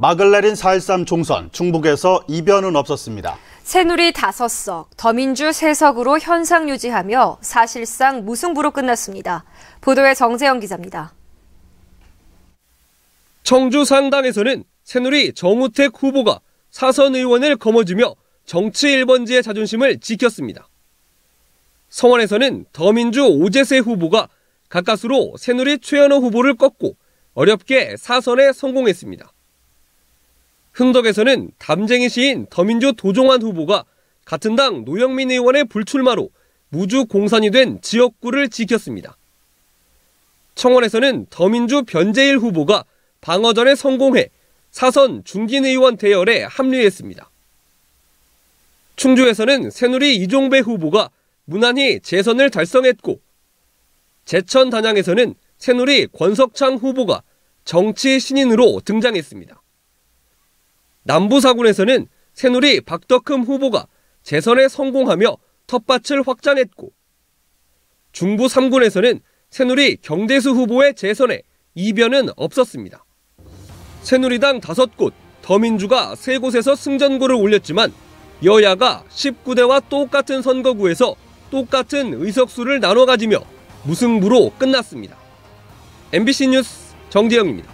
마글레린4.13 총선, 중북에서 이변은 없었습니다. 새누리 5석, 더민주 3석으로 현상 유지하며 사실상 무승부로 끝났습니다. 보도에 정세영 기자입니다. 청주 상당에서는 새누리 정우택 후보가 사선 의원을 거머쥐며 정치 1번지의 자존심을 지켰습니다. 성원에서는 더민주 오재세 후보가 가까스로 새누리 최현호 후보를 꺾고 어렵게 사선에 성공했습니다. 흥덕에서는 담쟁이 시인 더민주 도종환 후보가 같은 당 노영민 의원의 불출마로 무주 공산이 된 지역구를 지켰습니다. 청원에서는 더민주 변재일 후보가 방어전에 성공해 사선 중진 의원 대열에 합류했습니다. 충주에서는 새누리 이종배 후보가 무난히 재선을 달성했고 제천 단양에서는 새누리 권석창 후보가 정치 신인으로 등장했습니다. 남부사군에서는 새누리 박덕흠 후보가 재선에 성공하며 텃밭을 확장했고 중부 3군에서는 새누리 경대수 후보의 재선에 이변은 없었습니다. 새누리당 5곳, 더민주가 3곳에서 승전고를 올렸지만 여야가 19대와 똑같은 선거구에서 똑같은 의석수를 나눠 가지며 무승부로 끝났습니다. MBC 뉴스 정재영입니다.